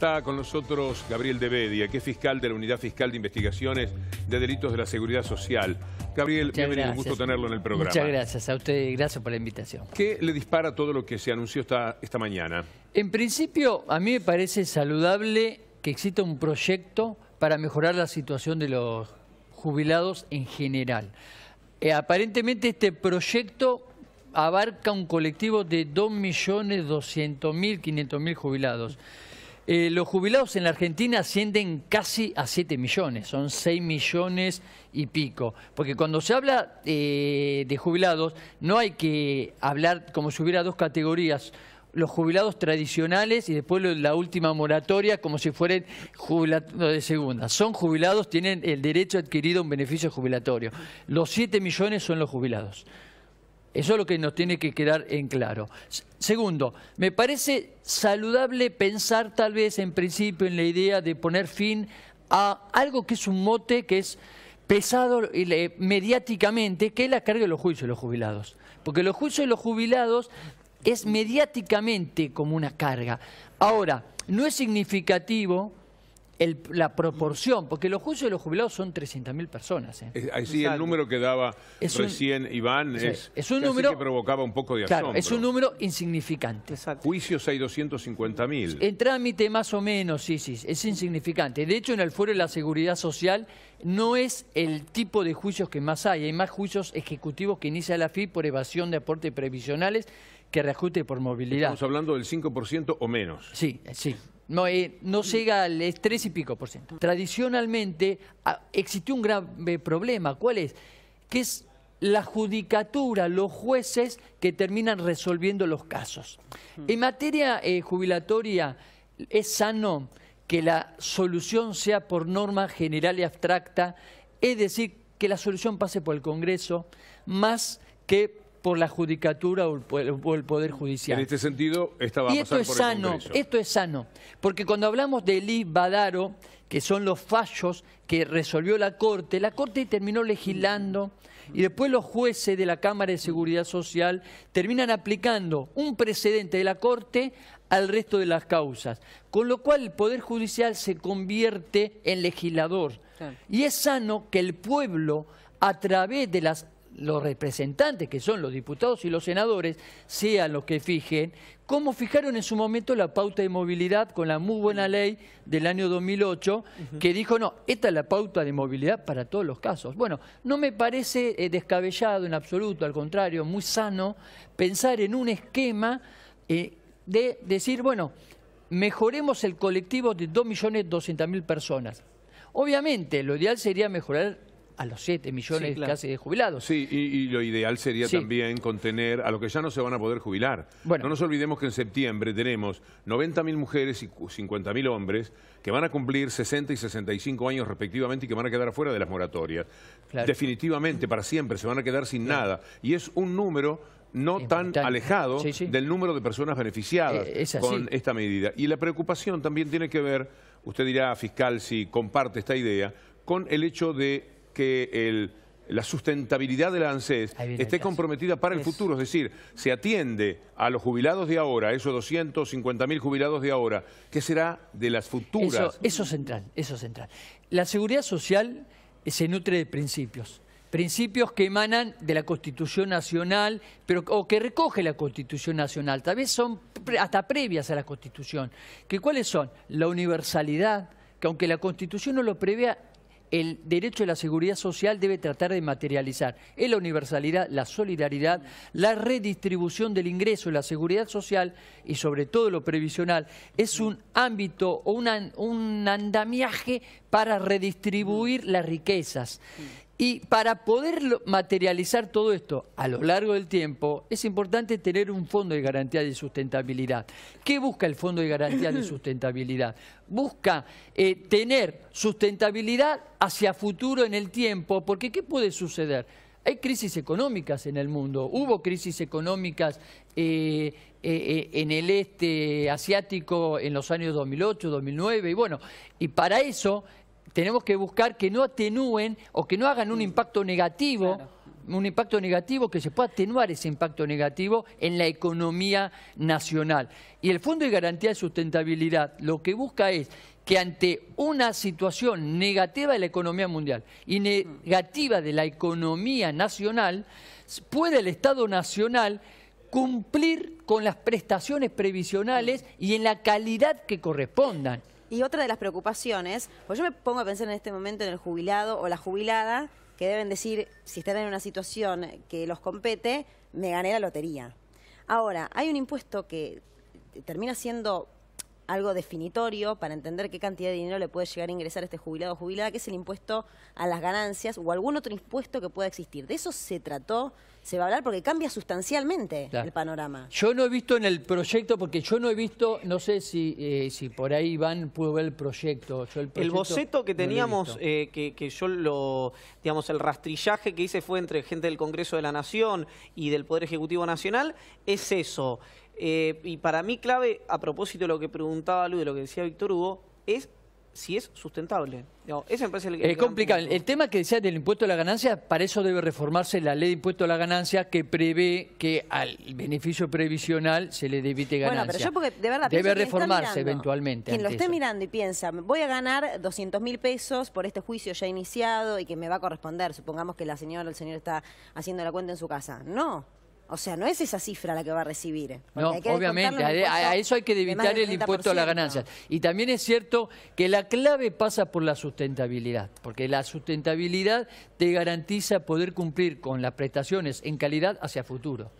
Está con nosotros Gabriel Devedia, que es fiscal de la Unidad Fiscal de Investigaciones de Delitos de la Seguridad Social. Gabriel, bienvenido, un gusto tenerlo en el programa. Muchas gracias a usted, y gracias por la invitación. ¿Qué le dispara todo lo que se anunció esta, mañana? En principio, a mí me parece saludable que exista un proyecto para mejorar la situación de los jubilados en general. Eh, aparentemente este proyecto abarca un colectivo de 2.200.000, 500.000 jubilados. Eh, los jubilados en la Argentina ascienden casi a 7 millones, son 6 millones y pico. Porque cuando se habla eh, de jubilados, no hay que hablar como si hubiera dos categorías los jubilados tradicionales y después la última moratoria como si fueran jubilados de segunda. Son jubilados, tienen el derecho adquirido a un beneficio jubilatorio. Los 7 millones son los jubilados. Eso es lo que nos tiene que quedar en claro. Segundo, me parece saludable pensar tal vez en principio en la idea de poner fin a algo que es un mote que es pesado mediáticamente, que es la carga de los juicios de los jubilados. Porque los juicios de los jubilados es mediáticamente como una carga. Ahora, no es significativo la proporción, porque los juicios de los jubilados son 300.000 personas. ¿eh? el número que daba recién Iván es, un número provocaba un poco de es un número insignificante. Juicios hay 250.000. En trámite más o menos, sí, sí, es insignificante. De hecho, en el fuero de la Seguridad Social no es el tipo de juicios que más hay. Hay más juicios ejecutivos que inicia la FI por evasión de aportes previsionales que reajuste por movilidad. Estamos hablando del 5% o menos. Sí, sí. No, eh, no llega al 3 y pico por ciento. Tradicionalmente ah, existió un grave problema. ¿Cuál es? Que es la judicatura, los jueces que terminan resolviendo los casos. En materia eh, jubilatoria, es sano que la solución sea por norma general y abstracta, es decir, que la solución pase por el Congreso, más que por la judicatura o el Poder Judicial. En este sentido, esta va a esto es sano, Esto es sano, porque cuando hablamos de Elis Badaro, que son los fallos que resolvió la Corte, la Corte terminó legislando y después los jueces de la Cámara de Seguridad Social terminan aplicando un precedente de la Corte al resto de las causas, con lo cual el Poder Judicial se convierte en legislador. Y es sano que el pueblo, a través de las los representantes, que son los diputados y los senadores, sean los que fijen, cómo fijaron en su momento la pauta de movilidad con la muy buena ley del año 2008, que dijo, no, esta es la pauta de movilidad para todos los casos. Bueno, no me parece eh, descabellado en absoluto, al contrario, muy sano pensar en un esquema eh, de decir, bueno, mejoremos el colectivo de 2.200.000 personas. Obviamente, lo ideal sería mejorar a los 7 millones sí, casi de jubilados. Sí, y, lo ideal sería también contener a los que ya no se van a poder jubilar. Bueno. No nos olvidemos que en septiembre tenemos 90.000 mujeres y 50.000 hombres que van a cumplir 60 y 65 años respectivamente y que van a quedar fuera de las moratorias. Definitivamente, para siempre, se van a quedar sin nada. Y es un número no tan alejado del número de personas beneficiadas eh, con esta medida. Y la preocupación también tiene que ver, usted dirá, fiscal, si comparte esta idea, con el hecho de que la sustentabilidad de la ANSES esté comprometida para el futuro. Es decir, se atiende a los jubilados de ahora, esos 250.000 jubilados de ahora, ¿qué será de las futuras? Eso, eso central, eso central. La seguridad social se nutre de principios principios que emanan de la Constitución Nacional, pero o que recoge la Constitución Nacional, tal vez son hasta previas a la Constitución, que cuáles son la universalidad, que aunque la Constitución no lo prevea, el derecho de la seguridad social debe tratar de materializar. Es la universalidad, la solidaridad, la redistribución del ingreso, la seguridad social y sobre todo lo previsional. Es un ámbito o un andamiaje para redistribuir las riquezas. Y para poder materializar todo esto a lo largo del tiempo, es importante tener un fondo de garantía de sustentabilidad. ¿Qué busca el fondo de garantía de sustentabilidad? Busca eh, tener sustentabilidad hacia futuro en el tiempo, porque ¿qué puede suceder? Hay crisis económicas en el mundo, hubo crisis económicas eh, eh, en el este asiático en los años 2008, 2009, y bueno, y para eso tenemos que buscar que no atenúen o que no hagan un impacto negativo. un impacto negativo que se pueda atenuar ese impacto negativo en la economía nacional. Y el Fondo de Garantía de Sustentabilidad lo que busca es que ante una situación negativa de la economía mundial y negativa de la economía nacional, pueda el Estado Nacional cumplir con las prestaciones previsionales y en la calidad que correspondan. Y otra de las preocupaciones, pues yo me pongo a pensar en este momento en el jubilado o la jubilada que deben decir, si están en una situación que los compete, me gané la lotería. Ahora, hay un impuesto que termina siendo algo definitorio para entender qué cantidad de dinero le puede llegar a ingresar a este jubilado o jubilada, que es el impuesto a las ganancias o algún otro impuesto que pueda existir. De eso se trató, se va a hablar porque cambia sustancialmente el panorama. Yo no he visto en el proyecto, porque yo no he visto, no sé si, eh, si por ahí van pudo ver el proyecto. el, boceto que teníamos, eh, que, que yo lo, digamos, el rastrillaje que hice fue entre gente del Congreso de la Nación y del Poder Ejecutivo Nacional, es eso. Eh, y para mí clave, a propósito de lo que preguntaba Lu, de lo que decía Víctor Hugo, es si es sustentable. No, me parece el, es complicado. El tema que decía del impuesto a la ganancia, para eso debe reformarse la ley de impuesto a la ganancia que prevé que al beneficio previsional se le debite ganancia. debe reformarse eventualmente. Quien lo esté mirando y piensa, voy a ganar 200 mil pesos por este juicio ya iniciado y que me va a corresponder, supongamos que la señora o el señor está haciendo la cuenta en su casa. No, o sea, no es esa cifra la que va a recibir. No, obviamente, a, eso hay que debitar el impuesto a las ganancias. Y también es cierto que la clave pasa por la sustentabilidad, porque la sustentabilidad te garantiza poder cumplir con las prestaciones en calidad hacia futuro.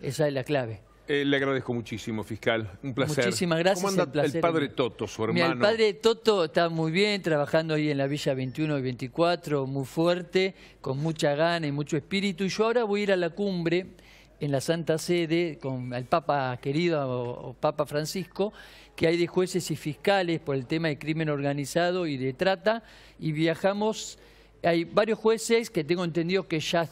Esa es la clave. Eh, le agradezco muchísimo, fiscal. Un placer. Muchísimas gracias. ¿Cómo anda el, padre Toto, su hermano? el padre Toto está muy bien, trabajando ahí en la Villa 21 y 24, muy fuerte, con mucha gana y mucho espíritu. Y yo ahora voy a ir a la cumbre en la Santa Sede con el Papa querido o, Papa Francisco, que hay de jueces y fiscales por el tema de crimen organizado y de trata, y viajamos, hay varios jueces que tengo entendido que ya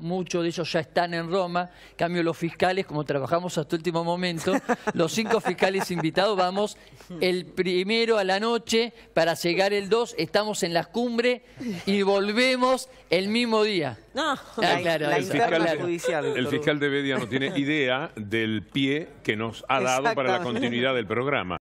muchos de ellos ya están en Roma. cambio, los fiscales, como trabajamos hasta último momento, los cinco fiscales invitados vamos el primero a la noche para llegar el 2, estamos en la cumbre y volvemos el mismo día. No, ah, el, fiscal, judicial, el fiscal de Bedia no tiene idea del pie que nos ha dado para la continuidad del programa.